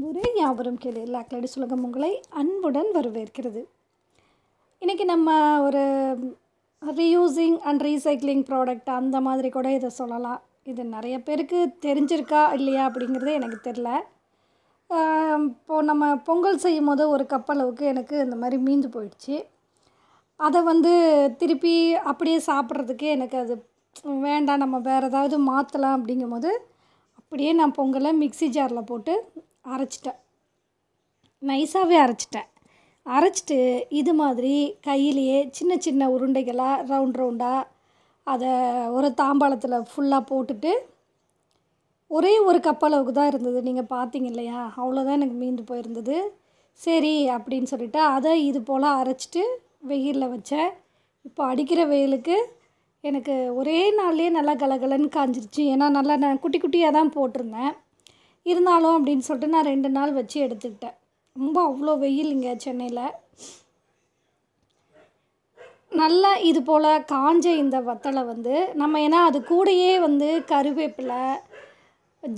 முறை ஊரே யாவரும் கேளு கிளடி சுலகம் உங்களை அன்புடன் வரவேற்கிறது இன்றைக்கி நம்ம ஒரு ரீயூசிங் அண்ட் ரீசைக்ளிங் ப்ராடக்ட் அந்த மாதிரி கூட இதை சொல்லலாம் இது நிறைய பேருக்கு தெரிஞ்சிருக்கா இல்லையா அப்படிங்கிறது எனக்கு தெரில இப்போது நம்ம பொங்கல் செய்யும் போது ஒரு கப் அளவுக்கு எனக்கு இந்த மாதிரி மீந்து போயிடுச்சு அதை வந்து திருப்பி அப்படியே சாப்பிட்றதுக்கே எனக்கு அது வேண்டாம் நம்ம வேறு ஏதாவது மாற்றலாம் அப்படிங்கும் போது அப்படியே நான் பொங்கலை மிக்சி ஜாரில் போட்டு அரைச்சிட்டேன் நைஸாகவே அரைச்சிட்டேன் அரைச்சிட்டு இது மாதிரி கையிலேயே சின்ன சின்ன உருண்டைகளாக ரவுண்ட் ரவுண்டாக அதை ஒரு தாம்பாளத்தில் ஃபுல்லாக போட்டுட்டு ஒரே ஒரு கப்பளவுக்கு தான் இருந்தது நீங்கள் பார்த்தீங்க இல்லையா அவ்வளோதான் எனக்கு மீந்து போயிருந்தது சரி அப்படின்னு சொல்லிவிட்டு அதை இது போல் அரைச்சிட்டு வெயிலில் வச்சேன் இப்போ அடிக்கிற வெயிலுக்கு எனக்கு ஒரே நாள்லேயே நல்லா கலகலன்னு காஞ்சிருச்சு ஏன்னா நல்லா நான் குட்டி குட்டியாக தான் போட்டிருந்தேன் இருந்தாலும் அப்படின்னு சொல்லிட்டு நான் ரெண்டு நாள் வச்சு எடுத்துக்கிட்டேன் ரொம்ப அவ்வளோ வெயில் இங்கே சென்னையில் நல்லா இது போல் காஞ்ச இந்த வத்தலை வந்து நம்ம ஏன்னா அது கூடையே வந்து கருவேப்பிலை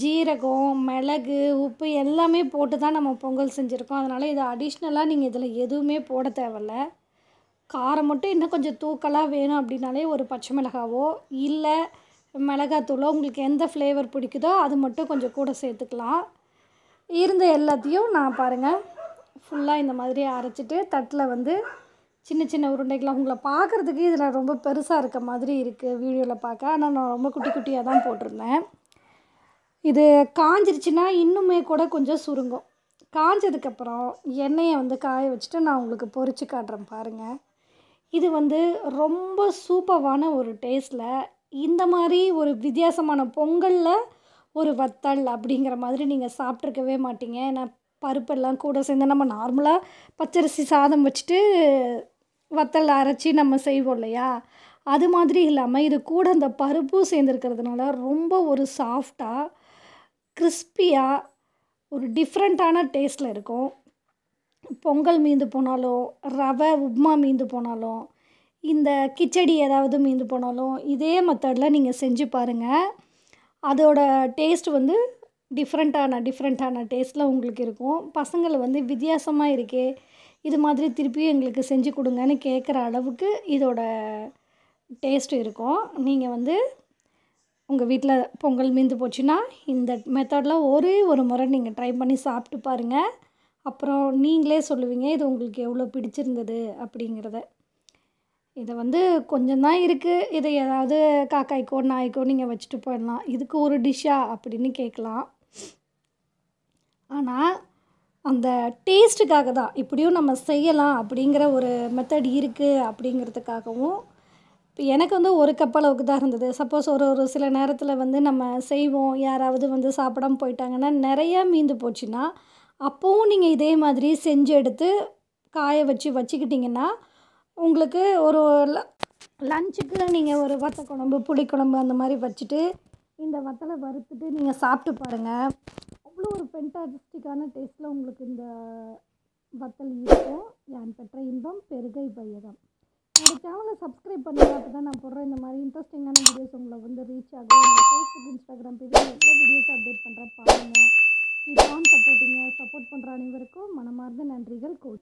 ஜீரகம் மிளகு உப்பு எல்லாமே போட்டு தான் நம்ம பொங்கல் செஞ்சுருக்கோம் அதனால் இதை அடிஷ்னலாக நீங்கள் இதில் எதுவுமே போட தேவையில்ல காரம் மட்டும் இன்னும் கொஞ்சம் தூக்கலாக வேணும் அப்படின்னாலே ஒரு பச்சை மிளகாவோ இல்லை மிளகாத்தூள் உங்களுக்கு எந்த ஃப்ளேவர் பிடிக்குதோ அது மட்டும் கொஞ்சம் கூட சேர்த்துக்கலாம் இருந்த எல்லாத்தையும் நான் பாருங்கள் ஃபுல்லாக இந்த மாதிரி அரைச்சிட்டு தட்டில் வந்து சின்ன சின்ன உருண்டைகளாக உங்களை பார்க்குறதுக்கு இதில் ரொம்ப பெருசாக இருக்க மாதிரி இருக்குது வீடியோவில் பார்க்க ஆனால் நான் ரொம்ப குட்டி குட்டியாக தான் போட்டிருந்தேன் இது காஞ்சிருச்சுன்னா இன்னுமே கூட கொஞ்சம் சுருங்கும் காஞ்சதுக்கப்புறம் எண்ணெயை வந்து காய வச்சுட்டு நான் உங்களுக்கு பொறிச்சு காட்டுறேன் பாருங்கள் இது வந்து ரொம்ப சூப்பவான ஒரு டேஸ்ட்டில் இந்த மாதிரி ஒரு வித்தியாசமான பொங்கலில் ஒரு வத்தல் அப்படிங்கிற மாதிரி நீங்கள் சாப்பிட்ருக்கவே மாட்டீங்க ஏன்னா பருப்பெல்லாம் கூட சேர்ந்து நம்ம நார்மலாக பச்சரிசி சாதம் வச்சுட்டு வத்தல் அரைச்சி நம்ம செய்வோம் இல்லையா அது மாதிரி இல்லாமல் இது கூட அந்த பருப்பும் சேர்ந்துருக்கிறதுனால ரொம்ப ஒரு சாஃப்டாக கிறிஸ்பியாக ஒரு டிஃப்ரெண்ட்டான டேஸ்ட்டில் இருக்கும் பொங்கல் மீந்து போனாலும் ரவை உப்மா மீந்து போனாலும் இந்த கிச்சடி ஏதாவது மீந்து போனாலும் இதே மெத்தடில் நீங்கள் செஞ்சு பாருங்கள் அதோட டேஸ்ட் வந்து டிஃப்ரெண்ட்டான டிஃப்ரெண்ட்டான டேஸ்ட்டில் உங்களுக்கு இருக்கும் பசங்களை வந்து வித்தியாசமாக இருக்கே இது மாதிரி திருப்பியும் எங்களுக்கு செஞ்சு கொடுங்கன்னு கேட்குற அளவுக்கு இதோட டேஸ்ட் இருக்கும் நீங்கள் வந்து உங்கள் வீட்டில் பொங்கல் மீந்து போச்சுன்னா இந்த மெத்தடில் ஒரே ஒரு முறை நீங்கள் ட்ரை பண்ணி சாப்பிட்டு பாருங்கள் அப்புறம் நீங்களே சொல்லுவீங்க இது உங்களுக்கு எவ்வளோ பிடிச்சிருந்தது அப்படிங்கிறத இதை வந்து கொஞ்சம் தான் இருக்குது இதை ஏதாவது காக்காய்க்கோ நாய்க்கோ நீங்கள் வச்சுட்டு போயிடலாம் இதுக்கு ஒரு டிஷ்ஷா அப்படின்னு கேட்கலாம் ஆனால் அந்த டேஸ்ட்டுக்காக தான் இப்படியும் நம்ம செய்யலாம் அப்படிங்கிற ஒரு மெத்தட் இருக்குது அப்படிங்கிறதுக்காகவும் இப்போ எனக்கு வந்து ஒரு கப் அளவுக்கு தான் இருந்தது சப்போஸ் ஒரு ஒரு சில நேரத்தில் வந்து நம்ம செய்வோம் யாராவது வந்து சாப்பிடாம போயிட்டாங்கன்னா நிறையா மீந்து போச்சுன்னா அப்போவும் நீங்கள் இதே மாதிரி செஞ்சு எடுத்து காய வச்சு வச்சுக்கிட்டிங்கன்னா உங்களுக்கு ஒரு லஞ்சுக்கு நீங்கள் ஒரு வத்த குழம்பு புளிக்குழம்பு அந்த மாதிரி வச்சுட்டு இந்த வத்தலை வறுத்துட்டு நீங்கள் சாப்பிட்டு பாருங்கள் அவ்வளோ ஒரு ஃபென்டாஸ்டிக்கான டேஸ்ட்டில் உங்களுக்கு இந்த வத்தல் இருக்கும் யான் பெற்ற இன்பம் பெருகை பையகம் இந்த சேனலை சப்ஸ்கிரைப் பண்ணுறது தான் நான் போடுறேன் இந்த மாதிரி இன்ட்ரெஸ்டிங்கான வீடியோஸ் உங்களை வந்து ரீச் ஆகும் ஃபேஸ்புக் இன்ஸ்டாகிராம் பேஜில் எவ்வளோ வீடியோஸ் அப்டேட் பண்ணுறேன் பாருங்கள் இதுதான் சப்போர்ட்டிங்க சப்போர்ட் பண்ணுற அனைவருக்கும் மனமார்ந்த நன்றிகள் கோச்